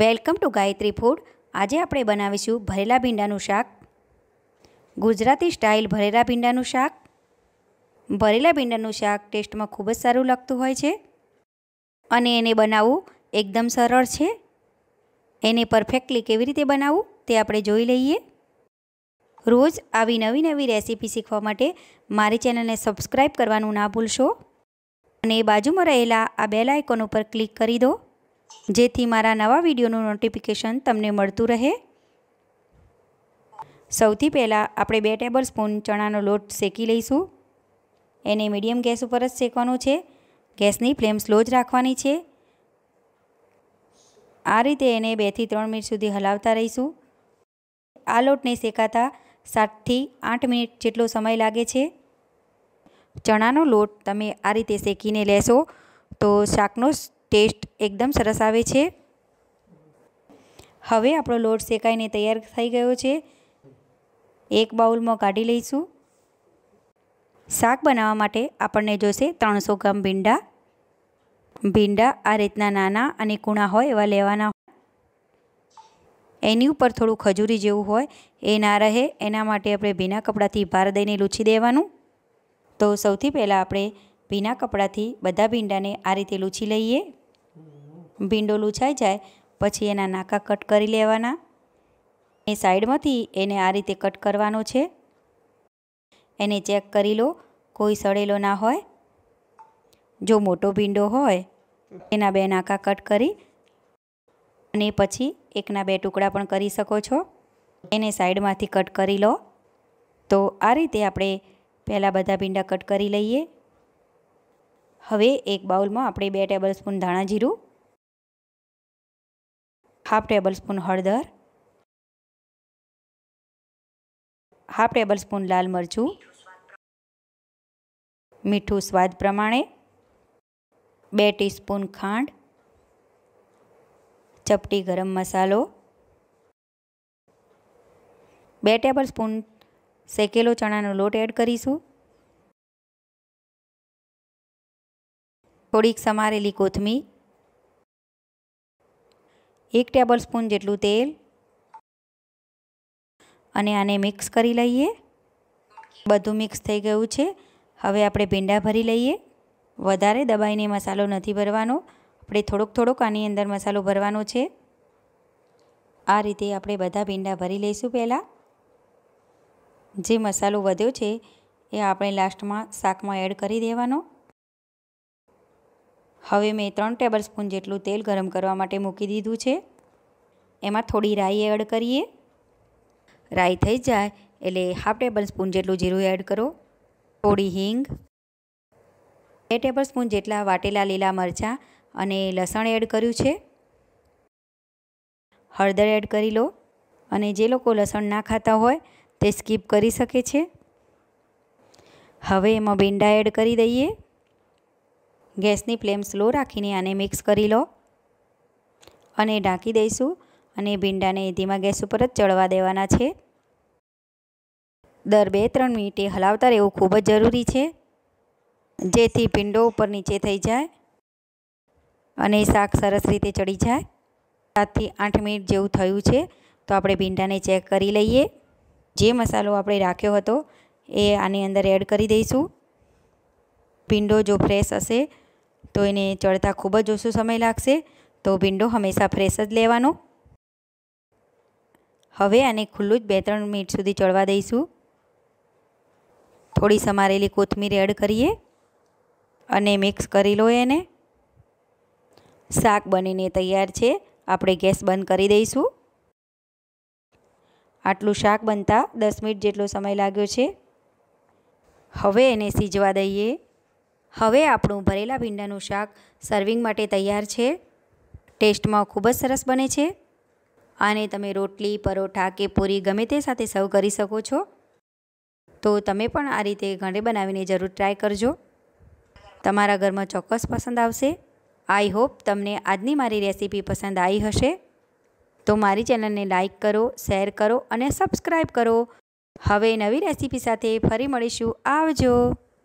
welcome to Gayatri food આજે આપણે બનાવીશું ભરેલા ભીંડાનું શાક ગુજરાતી સ્ટાઇલ ભરેલા ભીંડાનું શાક ભરેલા ભીંડાનું શાક ટેસ્ટમાં ખૂબ જ સારું લાગતું હોય છે અને એને બનાવવું એકદમ સરળ છે એને પરફેક્ટલી કેવી રીતે બનાવવું તે આપણે જોઈ લઈએ રોજ આવી નવી નવી રેસીપી શીખવા માટે મારી ચેનલને સબસ્ક્રાઈબ કરવાનું ના ભૂલશો અને બાજુમાં રહેલા આ બેલ આઇકોન ઉપર ક્લિક કરી દો જેથી મારા નવા વિડીયોનું નોટિફિકેશન તમને મળતું રહે સૌથી પહેલાં આપણે બે ટેબલ સ્પૂન ચણાનો લોટ શેકી લઈશું એને મીડિયમ ગેસ ઉપર જ શેકવાનું છે ગેસની ફ્લેમ સ્લો જ રાખવાની છે આ રીતે એને બેથી ત્રણ મિનિટ સુધી હલાવતા રહીશું આ લોટને શેકાતા સાતથી આઠ મિનિટ જેટલો સમય લાગે છે ચણાનો લોટ તમે આ રીતે શેકીને લેશો તો શાકનો ટેસ્ટ એકદમ સરસ આવે છે હવે આપણો લોટ શેકાઈને તૈયાર થઈ ગયો છે એક બાઉલમાં કાઢી લઈશું શાક બનાવવા માટે આપણને જોશે ત્રણસો ગ્રામ ભીંડા ભીંડા આ રીતના નાના અને કૂણા હોય એવા લેવાના એની ઉપર થોડું ખજૂરી જેવું હોય એ ના રહે એના માટે આપણે ભીના કપડાંથી ભાર દઈને લૂછી દેવાનું તો સૌથી પહેલાં આપણે ભીના કપડાંથી બધા ભીંડાને આ રીતે લૂછી લઈએ ભીંડો લૂછાઈ જાય પછી એના નાકા કટ કરી લેવાના એ સાઈડમાંથી એને આ રીતે કટ કરવાનો છે એને ચેક કરી લો કોઈ સડેલો ના હોય જો મોટો ભીંડો હોય એના બે નાકા કટ કરી અને પછી એકના બે ટુકડા પણ કરી શકો છો એને સાઈડમાંથી કટ કરી લો તો આ રીતે આપણે પહેલાં બધા ભીંડા કટ કરી લઈએ હવે એક બાઉલમાં આપણે બે ટેબલ સ્પૂન ધાણા જીરું હાફ ટેબલ સ્પૂન હળદર હાફ ટેબલ સ્પૂન લાલ મરચું મીઠું સ્વાદ પ્રમાણે બે ટીસ્પૂન ખાંડ ચપટી ગરમ મસાલો બે ટેબલ સ્પૂન શેકેલો ચણાનો લોટ એડ કરીશું થોડીક સમારેલી કોથમીર એક ટેબલ સ્પૂન જેટલું તેલ અને આને મિક્સ કરી લઈએ બધું મિક્સ થઈ ગયું છે હવે આપણે ભીંડા ભરી લઈએ વધારે દબાઈને મસાલો નથી ભરવાનો આપણે થોડોક થોડોક આની અંદર મસાલો ભરવાનો છે આ રીતે આપણે બધા ભીંડા ભરી લઈશું પહેલાં જે મસાલો વધ્યો છે એ આપણે લાસ્ટમાં શાકમાં એડ કરી દેવાનો હવે મેં ત્રણ ટેબલ સ્પૂન જેટલું તેલ ગરમ કરવા માટે મૂકી દીધું છે એમાં થોડી રાઈ એડ કરીએ રાઈ થઈ જાય એટલે હાફ ટેબલ સ્પૂન જેટલું જીરું એડ કરો થોડી હિંગ બે ટેબલ સ્પૂન જેટલા વાટેલા લીલા મરચાં અને લસણ એડ કર્યું છે હળદર એડ કરી લો અને જે લોકો લસણ ના ખાતા હોય તે સ્કીપ કરી શકે છે હવે એમાં ભીંડા એડ કરી દઈએ ગેસની ફ્લેમ સ્લો રાખીને આને મિક્સ કરી લો અને ઢાંકી દઈશું અને ભીંડાને ધીમા ગેસ ઉપર જ ચડવા દેવાના છે દર બે ત્રણ મિનિટે હલાવતા રહેવું ખૂબ જ જરૂરી છે જેથી ભીંડો ઉપર નીચે થઈ જાય અને શાક સરસ રીતે ચડી જાય સાતથી આઠ મિનિટ જેવું થયું છે તો આપણે ભીંડાને ચેક કરી લઈએ જે મસાલો આપણે રાખ્યો હતો એ આની અંદર એડ કરી દઈશું ભીંડો જો ફ્રેશ હશે તો એને ચડતા ખૂબ જ ઓછો સમય લાગશે તો ભીંડો હંમેશા ફ્રેશ જ લેવાનો હવે આને ખુલ્લું જ બે ત્રણ મિનિટ સુધી ચડવા દઈશું થોડી સમારેલી કોથમીર એડ કરીએ અને મિક્સ કરી લો એને શાક બનીને તૈયાર છે આપણે ગેસ બંધ કરી દઈશું આટલું શાક બનતા દસ મિનિટ જેટલો સમય લાગ્યો છે હવે એને સીજવા દઈએ હવે આપણું ભરેલા ભીંડાનું શાક સર્વિંગ માટે તૈયાર છે ટેસ્ટમાં ખૂબ જ સરસ બને છે આને તમે રોટલી પરોઠા કે પૂરી ગમે તે સાથે સર્વ કરી શકો છો તો તમે પણ આ રીતે ઘરે બનાવીને જરૂર ટ્રાય કરજો તમારા ઘરમાં ચોક્કસ પસંદ આવશે આઈ હોપ તમને આજની મારી રેસીપી પસંદ આવી હશે તો મારી ચેનલને લાઇક કરો શેર કરો અને સબસ્ક્રાઈબ કરો હવે નવી રેસીપી સાથે ફરી મળીશું આવજો